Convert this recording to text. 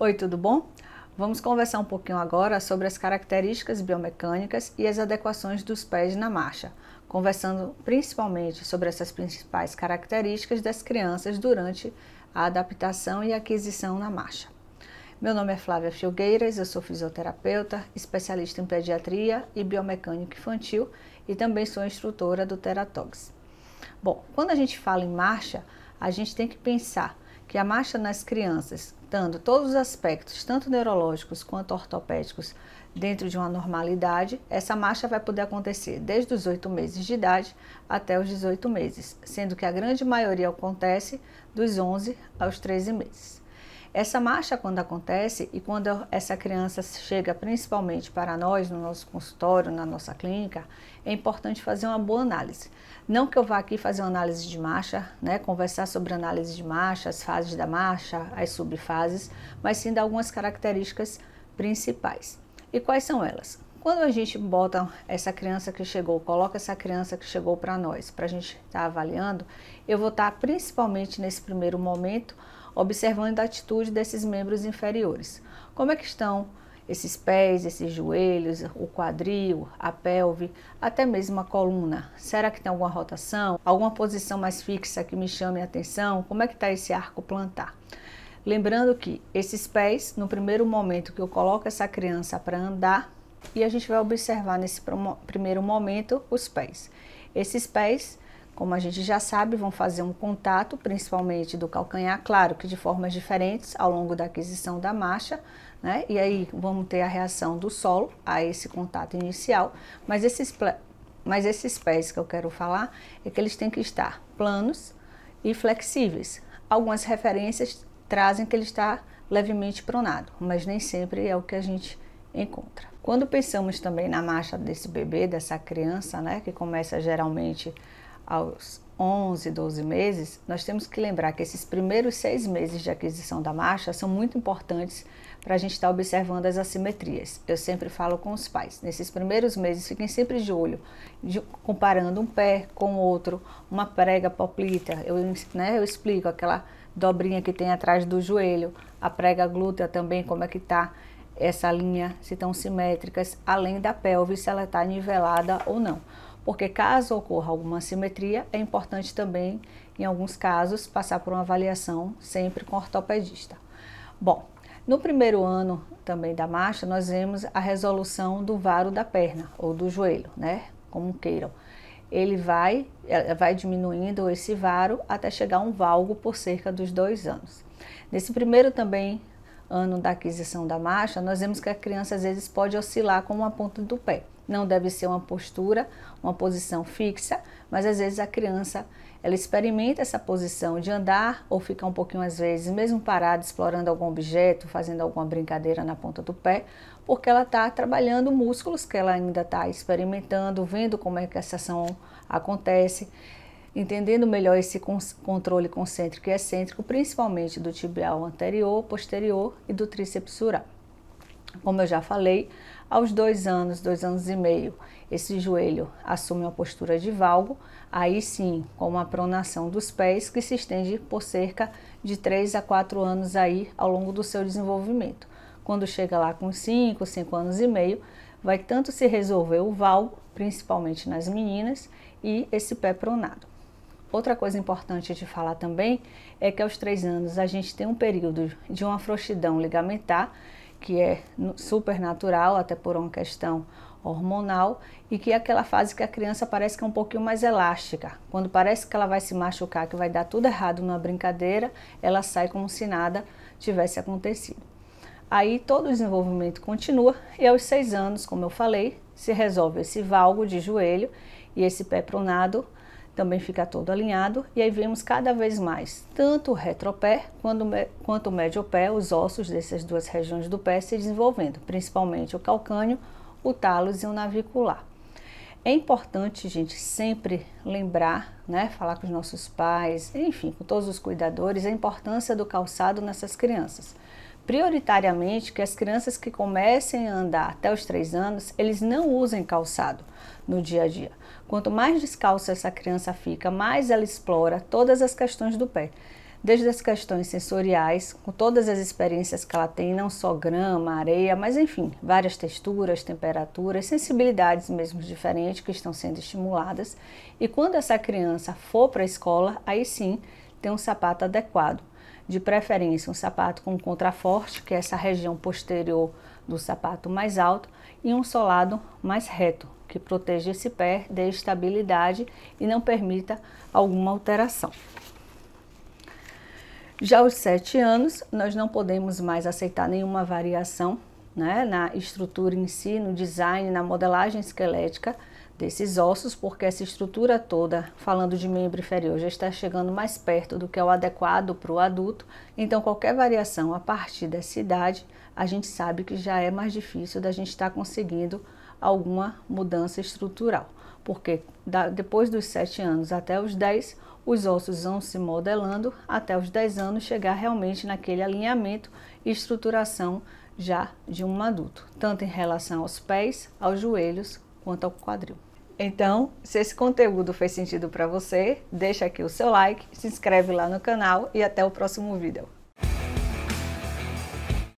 Oi, tudo bom? Vamos conversar um pouquinho agora sobre as características biomecânicas e as adequações dos pés na marcha, conversando principalmente sobre essas principais características das crianças durante a adaptação e aquisição na marcha. Meu nome é Flávia Filgueiras, eu sou fisioterapeuta, especialista em pediatria e biomecânica infantil e também sou instrutora do Teratogs. Bom, quando a gente fala em marcha, a gente tem que pensar que a marcha nas crianças, dando todos os aspectos, tanto neurológicos quanto ortopédicos, dentro de uma normalidade, essa marcha vai poder acontecer desde os 8 meses de idade até os 18 meses, sendo que a grande maioria acontece dos 11 aos 13 meses. Essa marcha, quando acontece e quando essa criança chega principalmente para nós, no nosso consultório, na nossa clínica, é importante fazer uma boa análise. Não que eu vá aqui fazer uma análise de marcha, né, conversar sobre análise de marcha, as fases da marcha, as subfases, mas sim dar algumas características principais. E quais são elas? Quando a gente bota essa criança que chegou, coloca essa criança que chegou para nós, para a gente estar tá avaliando, eu vou estar tá, principalmente nesse primeiro momento observando a atitude desses membros inferiores. Como é que estão esses pés, esses joelhos, o quadril, a pelve, até mesmo a coluna. Será que tem alguma rotação? Alguma posição mais fixa que me chame a atenção? Como é que está esse arco plantar? Lembrando que esses pés, no primeiro momento que eu coloco essa criança para andar, e a gente vai observar nesse primeiro momento os pés. Esses pés como a gente já sabe, vão fazer um contato, principalmente do calcanhar, claro que de formas diferentes ao longo da aquisição da marcha, né? E aí vamos ter a reação do solo a esse contato inicial, mas esses, mas esses pés que eu quero falar é que eles têm que estar planos e flexíveis. Algumas referências trazem que ele está levemente pronado, mas nem sempre é o que a gente encontra. Quando pensamos também na marcha desse bebê, dessa criança, né, que começa geralmente aos 11, 12 meses, nós temos que lembrar que esses primeiros seis meses de aquisição da marcha são muito importantes para a gente estar tá observando as assimetrias. Eu sempre falo com os pais, nesses primeiros meses fiquem sempre de olho, de, comparando um pé com o outro, uma prega poplita, eu, né, eu explico aquela dobrinha que tem atrás do joelho, a prega glútea também, como é que está essa linha, se estão simétricas, além da pelve, se ela está nivelada ou não porque caso ocorra alguma simetria, é importante também, em alguns casos, passar por uma avaliação sempre com ortopedista. Bom, no primeiro ano também da marcha, nós vemos a resolução do varo da perna ou do joelho, né? Como queiram. Ele vai, eh, vai diminuindo esse varo até chegar a um valgo por cerca dos dois anos. Nesse primeiro também ano da aquisição da marcha, nós vemos que a criança às vezes pode oscilar com uma ponta do pé. Não deve ser uma postura, uma posição fixa, mas às vezes a criança ela experimenta essa posição de andar ou ficar um pouquinho às vezes, mesmo parada, explorando algum objeto, fazendo alguma brincadeira na ponta do pé, porque ela está trabalhando músculos que ela ainda está experimentando, vendo como é que essa ação acontece entendendo melhor esse controle concêntrico e excêntrico, principalmente do tibial anterior, posterior e do tríceps sural. Como eu já falei, aos dois anos, dois anos e meio, esse joelho assume uma postura de valgo, aí sim, com uma pronação dos pés que se estende por cerca de 3 a 4 anos aí ao longo do seu desenvolvimento. Quando chega lá com 5, 5 anos e meio, vai tanto se resolver o valgo, principalmente nas meninas, e esse pé pronado. Outra coisa importante de falar também é que aos três anos a gente tem um período de uma frouxidão ligamentar, que é super natural, até por uma questão hormonal, e que é aquela fase que a criança parece que é um pouquinho mais elástica. Quando parece que ela vai se machucar, que vai dar tudo errado numa brincadeira, ela sai como se nada tivesse acontecido. Aí todo o desenvolvimento continua e aos seis anos, como eu falei, se resolve esse valgo de joelho e esse pé pronado também fica todo alinhado e aí vemos cada vez mais, tanto o retropé quanto, quanto o médio pé, os ossos dessas duas regiões do pé se desenvolvendo, principalmente o calcânio, o talus e o navicular. É importante, gente, sempre lembrar, né, falar com os nossos pais, enfim, com todos os cuidadores, a importância do calçado nessas crianças prioritariamente que as crianças que comecem a andar até os três anos, eles não usem calçado no dia a dia. Quanto mais descalça essa criança fica, mais ela explora todas as questões do pé desde as questões sensoriais, com todas as experiências que ela tem, não só grama, areia, mas enfim, várias texturas, temperaturas, sensibilidades mesmo diferentes que estão sendo estimuladas. E quando essa criança for para a escola, aí sim tem um sapato adequado de preferência um sapato com contraforte, que é essa região posterior do sapato mais alto, e um solado mais reto, que proteja esse pé, dê estabilidade e não permita alguma alteração. Já aos 7 anos, nós não podemos mais aceitar nenhuma variação né, na estrutura em si, no design, na modelagem esquelética, desses ossos, porque essa estrutura toda, falando de membro inferior, já está chegando mais perto do que é o adequado para o adulto. Então, qualquer variação a partir dessa idade, a gente sabe que já é mais difícil da gente estar tá conseguindo alguma mudança estrutural, porque da, depois dos 7 anos até os 10, os ossos vão se modelando até os 10 anos chegar realmente naquele alinhamento e estruturação já de um adulto, tanto em relação aos pés, aos joelhos quanto ao quadril. Então, se esse conteúdo fez sentido para você, deixa aqui o seu like, se inscreve lá no canal e até o próximo vídeo.